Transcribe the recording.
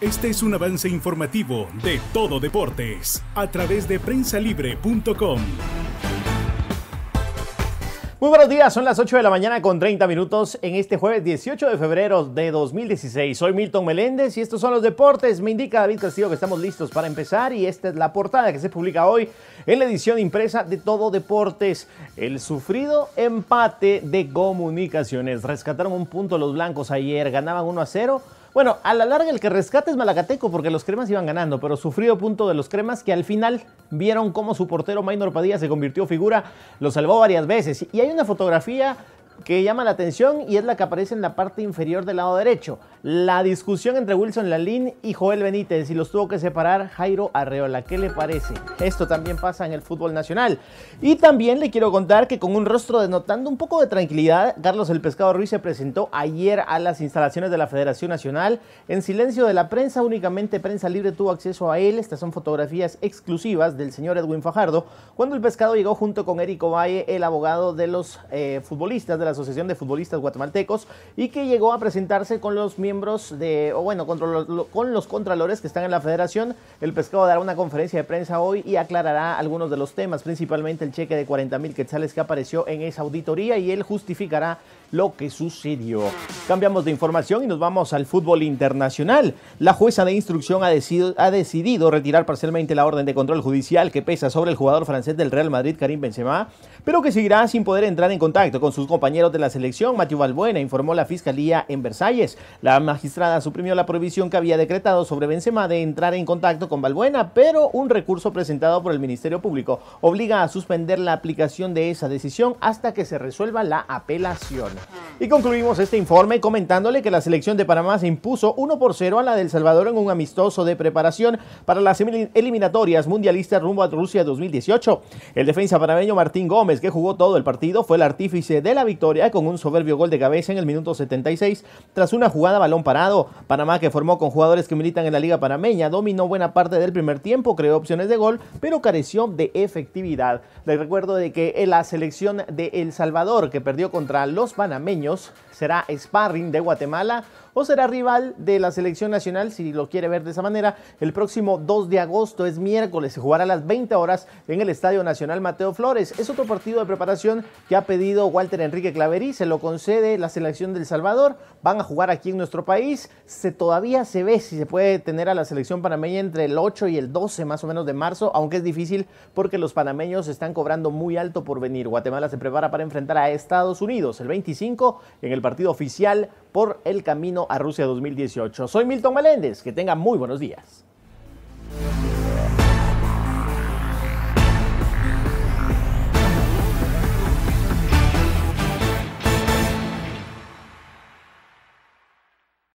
Este es un avance informativo de Todo Deportes a través de prensalibre.com. Muy buenos días, son las 8 de la mañana con 30 minutos en este jueves 18 de febrero de 2016. Soy Milton Meléndez y estos son los deportes. Me indica David Castillo que estamos listos para empezar y esta es la portada que se publica hoy en la edición impresa de Todo Deportes. El sufrido empate de comunicaciones. Rescataron un punto los blancos ayer, ganaban 1 a 0 bueno, a la larga el que rescata es Malacateco porque los cremas iban ganando, pero sufrido punto de los cremas que al final vieron cómo su portero Maynor Padilla se convirtió figura, lo salvó varias veces. Y hay una fotografía que llama la atención y es la que aparece en la parte inferior del lado derecho. La discusión entre Wilson Lalín y Joel Benítez y los tuvo que separar Jairo Arreola. ¿Qué le parece? Esto también pasa en el fútbol nacional. Y también le quiero contar que con un rostro denotando un poco de tranquilidad, Carlos el Pescado Ruiz se presentó ayer a las instalaciones de la Federación Nacional. En silencio de la prensa, únicamente Prensa Libre tuvo acceso a él. Estas son fotografías exclusivas del señor Edwin Fajardo cuando el Pescado llegó junto con Érico Valle, el abogado de los eh, futbolistas de la Asociación de Futbolistas Guatemaltecos y que llegó a presentarse con los miembros de, o bueno, con los, contralores que están en la federación. El pescado dará una conferencia de prensa hoy y aclarará algunos de los temas, principalmente el cheque de 40 mil quetzales que apareció en esa auditoría y él justificará lo que sucedió. Cambiamos de información y nos vamos al fútbol internacional. La jueza de instrucción ha decidido, ha decidido retirar parcialmente la orden de control judicial que pesa sobre el jugador francés del Real Madrid, Karim Benzema, pero que seguirá sin poder entrar en contacto con sus compañeros de la selección, Matthew Balbuena, informó la fiscalía en Versalles. La magistrada suprimió la prohibición que había decretado sobre Benzema de entrar en contacto con Balbuena, pero un recurso presentado por el Ministerio Público obliga a suspender la aplicación de esa decisión hasta que se resuelva la apelación. Y concluimos este informe comentándole que la selección de Panamá se impuso 1 por 0 a la del Salvador en un amistoso de preparación para las eliminatorias mundialistas rumbo a Rusia 2018. El defensa panameño Martín Gómez, que jugó todo el partido, fue el artífice de la victoria con un soberbio gol de cabeza en el minuto 76 tras una jugada balón parado. Panamá, que formó con jugadores que militan en la Liga Panameña, dominó buena parte del primer tiempo, creó opciones de gol, pero careció de efectividad. Les recuerdo de que la selección de El Salvador, que perdió contra los panameños, será sparring de Guatemala o será rival de la selección nacional, si lo quiere ver de esa manera. El próximo 2 de agosto es miércoles, se jugará a las 20 horas en el Estadio Nacional Mateo Flores. Es otro partido de preparación que ha pedido Walter Enrique Claverí, se lo concede la selección del Salvador, van a jugar aquí en nuestro país, se, todavía se ve si se puede tener a la selección panameña entre el 8 y el 12 más o menos de marzo, aunque es difícil porque los panameños están cobrando muy alto por venir. Guatemala se prepara para enfrentar a Estados Unidos el 25 en el partido oficial por el camino a Rusia 2018. Soy Milton Valéndez, que tenga muy buenos días.